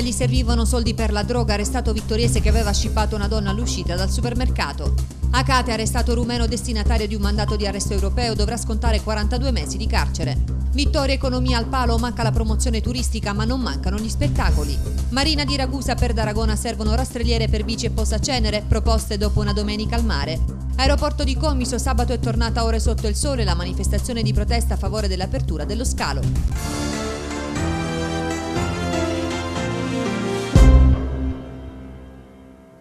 famiglia gli servivano soldi per la droga arrestato Vittoriese che aveva scippato una donna all'uscita dal supermercato. Acate, arrestato rumeno destinatario di un mandato di arresto europeo, dovrà scontare 42 mesi di carcere. Vittoria economia al palo, manca la promozione turistica ma non mancano gli spettacoli. Marina di Ragusa per D'Aragona servono rastrelliere per bici e cenere, proposte dopo una domenica al mare. Aeroporto di Comiso, sabato è tornata ore sotto il sole la manifestazione di protesta a favore dell'apertura dello scalo.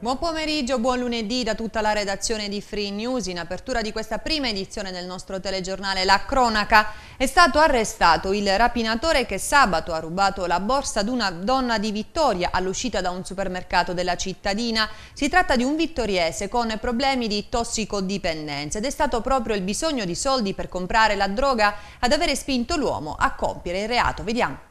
Buon pomeriggio, buon lunedì da tutta la redazione di Free News. In apertura di questa prima edizione del nostro telegiornale La Cronaca è stato arrestato il rapinatore che sabato ha rubato la borsa ad una donna di Vittoria all'uscita da un supermercato della cittadina. Si tratta di un vittoriese con problemi di tossicodipendenza ed è stato proprio il bisogno di soldi per comprare la droga ad avere spinto l'uomo a compiere il reato. Vediamo.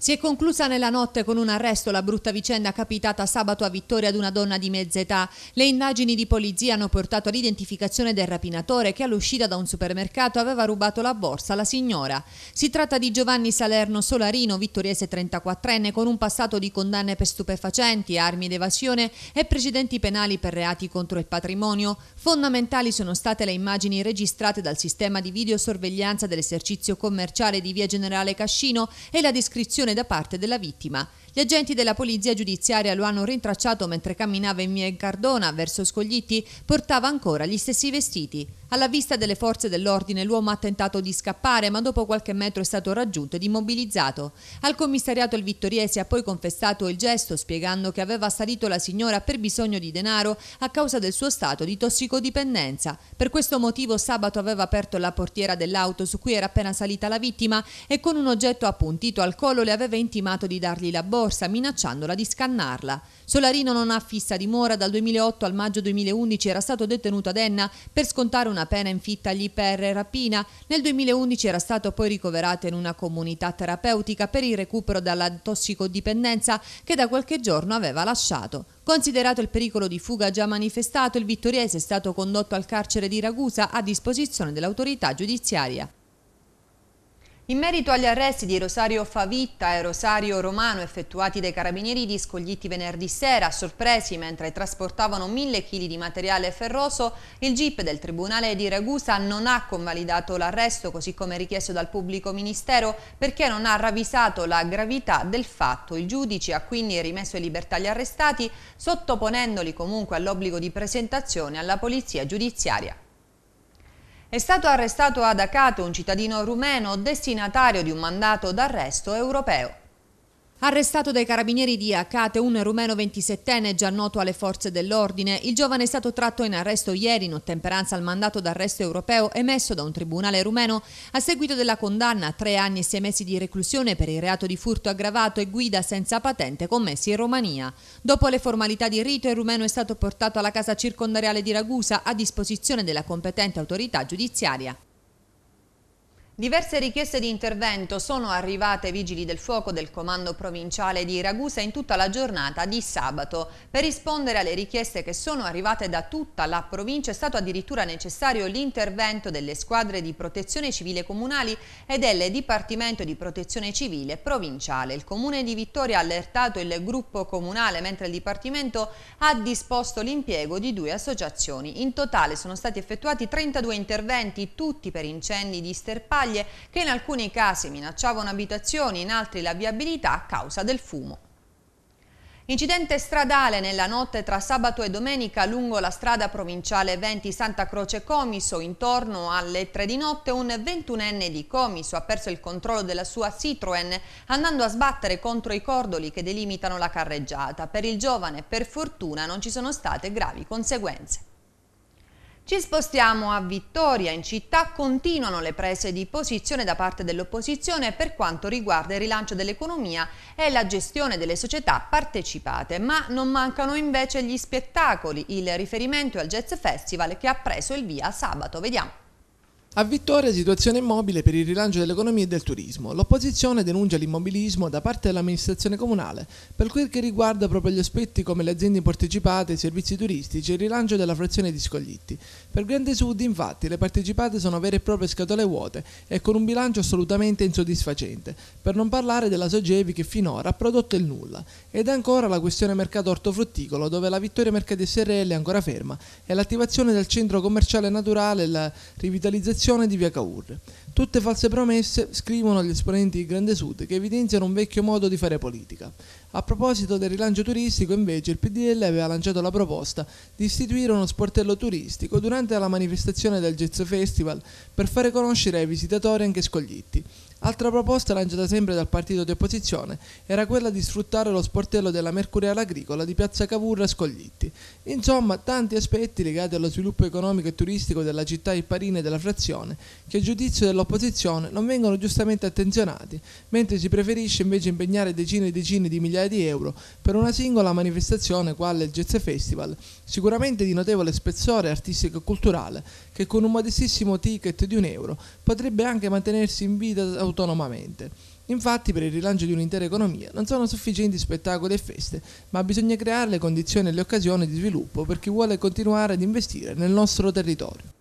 Si è conclusa nella notte con un arresto la brutta vicenda capitata sabato a Vittoria ad una donna di mezza età. Le indagini di polizia hanno portato all'identificazione del rapinatore che all'uscita da un supermercato aveva rubato la borsa alla signora. Si tratta di Giovanni Salerno Solarino, vittoriese 34enne, con un passato di condanne per stupefacenti, armi d'evasione e precedenti penali per reati contro il patrimonio. Fondamentali sono state le immagini registrate dal sistema di videosorveglianza dell'esercizio commerciale di via Generale Cascino e la descrizione da parte della vittima gli agenti della polizia giudiziaria lo hanno rintracciato mentre camminava in via Cardona verso Scoglitti, portava ancora gli stessi vestiti. Alla vista delle forze dell'ordine l'uomo ha tentato di scappare ma dopo qualche metro è stato raggiunto ed immobilizzato. Al commissariato il Vittoriese ha poi confessato il gesto spiegando che aveva assalito la signora per bisogno di denaro a causa del suo stato di tossicodipendenza. Per questo motivo sabato aveva aperto la portiera dell'auto su cui era appena salita la vittima e con un oggetto appuntito al collo le aveva intimato di dargli la bocca corsa minacciandola di scannarla. Solarino non ha fissa dimora, dal 2008 al maggio 2011 era stato detenuto ad Enna per scontare una pena infittagli per rapina, nel 2011 era stato poi ricoverato in una comunità terapeutica per il recupero dalla tossicodipendenza che da qualche giorno aveva lasciato. Considerato il pericolo di fuga già manifestato, il vittoriese è stato condotto al carcere di Ragusa a disposizione dell'autorità giudiziaria. In merito agli arresti di Rosario Favitta e Rosario Romano effettuati dai carabinieri di Scoglitti venerdì sera, sorpresi mentre trasportavano mille chili di materiale ferroso, il GIP del Tribunale di Ragusa non ha convalidato l'arresto così come richiesto dal pubblico ministero perché non ha ravvisato la gravità del fatto. Il giudice ha quindi rimesso in libertà gli arrestati, sottoponendoli comunque all'obbligo di presentazione alla polizia giudiziaria. È stato arrestato ad Acato un cittadino rumeno destinatario di un mandato d'arresto europeo. Arrestato dai carabinieri di Acate, un rumeno 27enne già noto alle forze dell'ordine, il giovane è stato tratto in arresto ieri in ottemperanza al mandato d'arresto europeo emesso da un tribunale rumeno a seguito della condanna a tre anni e sei mesi di reclusione per il reato di furto aggravato e guida senza patente commessi in Romania. Dopo le formalità di rito, il rumeno è stato portato alla casa circondariale di Ragusa a disposizione della competente autorità giudiziaria. Diverse richieste di intervento sono arrivate ai vigili del fuoco del comando provinciale di Ragusa in tutta la giornata di sabato. Per rispondere alle richieste che sono arrivate da tutta la provincia è stato addirittura necessario l'intervento delle squadre di protezione civile comunali e del Dipartimento di Protezione Civile provinciale. Il comune di Vittoria ha allertato il gruppo comunale mentre il Dipartimento ha disposto l'impiego di due associazioni. In totale sono stati effettuati 32 interventi, tutti per incendi di sterpaglia scaglie che in alcuni casi minacciavano abitazioni, in altri la viabilità a causa del fumo. Incidente stradale nella notte tra sabato e domenica lungo la strada provinciale 20 Santa Croce Comiso. Intorno alle 3 di notte un 21enne di Comiso ha perso il controllo della sua Citroën andando a sbattere contro i cordoli che delimitano la carreggiata. Per il giovane per fortuna non ci sono state gravi conseguenze. Ci spostiamo a Vittoria, in città continuano le prese di posizione da parte dell'opposizione per quanto riguarda il rilancio dell'economia e la gestione delle società partecipate, ma non mancano invece gli spettacoli, il riferimento al Jazz Festival che ha preso il via sabato, vediamo. A Vittoria situazione immobile per il rilancio dell'economia e del turismo. L'opposizione denuncia l'immobilismo da parte dell'amministrazione comunale per quel che riguarda proprio gli aspetti come le aziende partecipate, i servizi turistici e il rilancio della frazione di Scoglitti. Per Grande Sud infatti le partecipate sono vere e proprie scatole vuote e con un bilancio assolutamente insoddisfacente, per non parlare della Sogevi che finora ha prodotto il nulla. Ed ancora la questione mercato ortofrutticolo dove la Vittoria Mercati SRL è ancora ferma e l'attivazione del centro commerciale naturale e la rivitalizzazione direzione di via Cavour. Tutte false promesse, scrivono gli esponenti di Grande Sud, che evidenziano un vecchio modo di fare politica. A proposito del rilancio turistico, invece, il PDL aveva lanciato la proposta di istituire uno sportello turistico durante la manifestazione del Jazz Festival per fare conoscere ai visitatori anche Scoglitti. Altra proposta lanciata sempre dal partito di opposizione era quella di sfruttare lo sportello della Mercuriale Agricola di Piazza Cavurra a Scoglitti. Insomma, tanti aspetti legati allo sviluppo economico e turistico della città ipparina e della frazione che a giudizio dell'opposizione non vengono giustamente attenzionati, mentre si preferisce invece impegnare decine e decine di migliaia migliaia di euro per una singola manifestazione quale il Jazz Festival, sicuramente di notevole spessore artistico e culturale, che con un modestissimo ticket di un euro potrebbe anche mantenersi in vita autonomamente. Infatti, per il rilancio di un'intera economia non sono sufficienti spettacoli e feste, ma bisogna creare le condizioni e le occasioni di sviluppo per chi vuole continuare ad investire nel nostro territorio.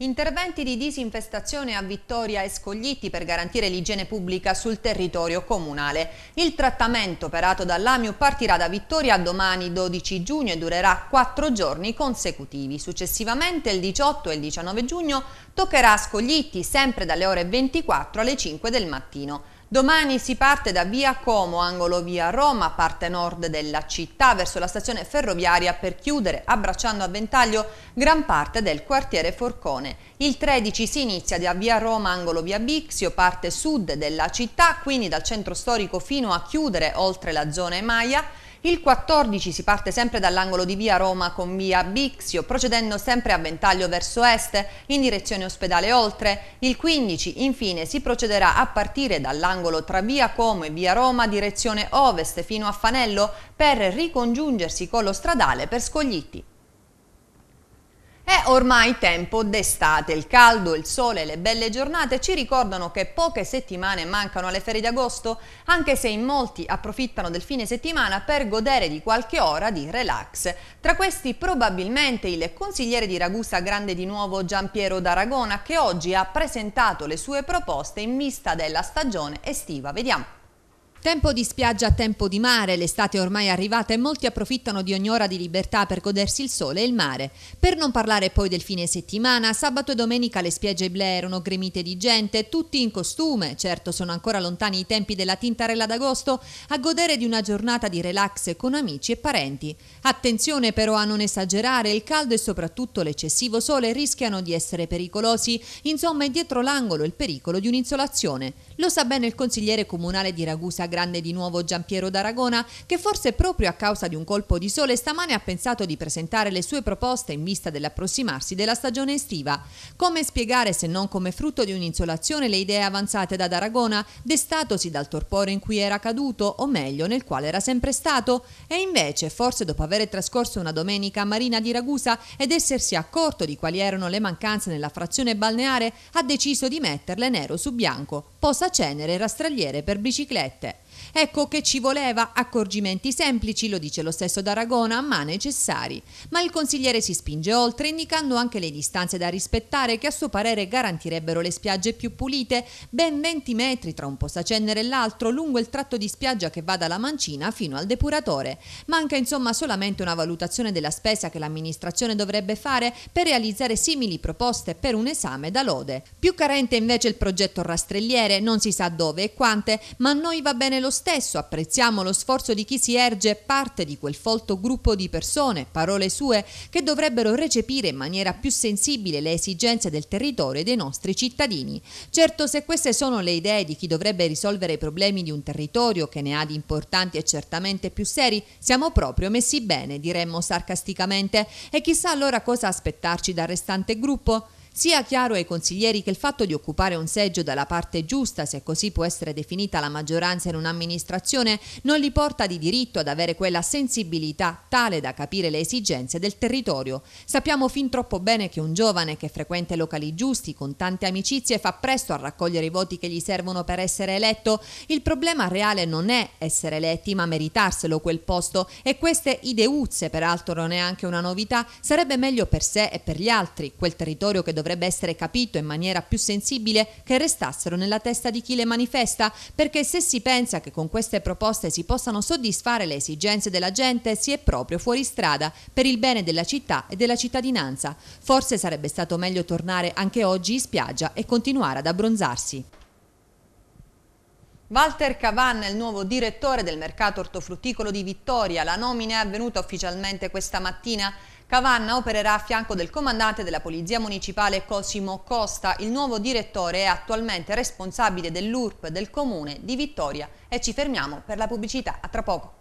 Interventi di disinfestazione a Vittoria e Scoglitti per garantire l'igiene pubblica sul territorio comunale. Il trattamento operato dall'AMIU partirà da Vittoria domani 12 giugno e durerà quattro giorni consecutivi. Successivamente il 18 e il 19 giugno toccherà Scoglitti sempre dalle ore 24 alle 5 del mattino. Domani si parte da via Como, angolo via Roma, parte nord della città, verso la stazione ferroviaria per chiudere, abbracciando a ventaglio gran parte del quartiere Forcone. Il 13 si inizia da via Roma, angolo via Bixio, parte sud della città, quindi dal centro storico fino a chiudere oltre la zona Emaia, il 14 si parte sempre dall'angolo di via Roma con via Bixio, procedendo sempre a ventaglio verso est in direzione ospedale Oltre. Il 15 infine si procederà a partire dall'angolo tra via Como e via Roma direzione ovest fino a Fanello per ricongiungersi con lo stradale per Scoglitti. È ormai tempo d'estate, il caldo, il sole, e le belle giornate ci ricordano che poche settimane mancano alle ferie d'agosto, anche se in molti approfittano del fine settimana per godere di qualche ora di relax. Tra questi probabilmente il consigliere di Ragusa Grande di nuovo Giampiero d'Aragona che oggi ha presentato le sue proposte in vista della stagione estiva. Vediamo. Tempo di spiaggia, tempo di mare, l'estate è ormai arrivata e molti approfittano di ogni ora di libertà per godersi il sole e il mare. Per non parlare poi del fine settimana, sabato e domenica le spiagge Ble erano gremite di gente, tutti in costume, certo sono ancora lontani i tempi della tintarella d'agosto, a godere di una giornata di relax con amici e parenti. Attenzione però a non esagerare, il caldo e soprattutto l'eccessivo sole rischiano di essere pericolosi, insomma è dietro l'angolo il pericolo di un'insolazione. Lo sa bene il consigliere comunale di Ragusa Grande di nuovo Giampiero d'Aragona, che forse proprio a causa di un colpo di sole stamane ha pensato di presentare le sue proposte in vista dell'approssimarsi della stagione estiva. Come spiegare se non come frutto di un'insolazione le idee avanzate da D'Aragona, destatosi dal torpore in cui era caduto, o meglio nel quale era sempre stato? E invece, forse dopo aver trascorso una domenica a Marina di Ragusa ed essersi accorto di quali erano le mancanze nella frazione balneare, ha deciso di metterle nero su bianco. Posa Cenere rastragliere per biciclette. Ecco che ci voleva accorgimenti semplici, lo dice lo stesso D'Aragona, ma necessari. Ma il consigliere si spinge oltre, indicando anche le distanze da rispettare che a suo parere garantirebbero le spiagge più pulite, ben 20 metri tra un posacenere e l'altro lungo il tratto di spiaggia che va dalla mancina fino al depuratore. Manca insomma solamente una valutazione della spesa che l'amministrazione dovrebbe fare per realizzare simili proposte per un esame da lode. Più carente invece il progetto rastrelliere, non si sa dove e quante, ma a noi va bene lo lo stesso apprezziamo lo sforzo di chi si erge parte di quel folto gruppo di persone, parole sue, che dovrebbero recepire in maniera più sensibile le esigenze del territorio e dei nostri cittadini. Certo, se queste sono le idee di chi dovrebbe risolvere i problemi di un territorio che ne ha di importanti e certamente più seri, siamo proprio messi bene, diremmo sarcasticamente, e chissà allora cosa aspettarci dal restante gruppo. Sia chiaro ai consiglieri che il fatto di occupare un seggio dalla parte giusta, se così può essere definita la maggioranza in un'amministrazione, non li porta di diritto ad avere quella sensibilità tale da capire le esigenze del territorio. Sappiamo fin troppo bene che un giovane che frequenta locali giusti con tante amicizie fa presto a raccogliere i voti che gli servono per essere eletto. Il problema reale non è essere eletti, ma meritarselo quel posto e queste ideuzze, peraltro non è anche una novità, sarebbe meglio per sé e per gli altri, quel territorio che dovrebbe dovrebbe essere capito in maniera più sensibile che restassero nella testa di chi le manifesta, perché se si pensa che con queste proposte si possano soddisfare le esigenze della gente, si è proprio fuori strada per il bene della città e della cittadinanza. Forse sarebbe stato meglio tornare anche oggi in spiaggia e continuare ad abbronzarsi. Walter Cavanna è il nuovo direttore del mercato ortofrutticolo di Vittoria. La nomina è avvenuta ufficialmente questa mattina. Cavanna opererà a fianco del comandante della Polizia Municipale Cosimo Costa. Il nuovo direttore è attualmente responsabile dell'URP del comune di Vittoria e ci fermiamo per la pubblicità. A tra poco.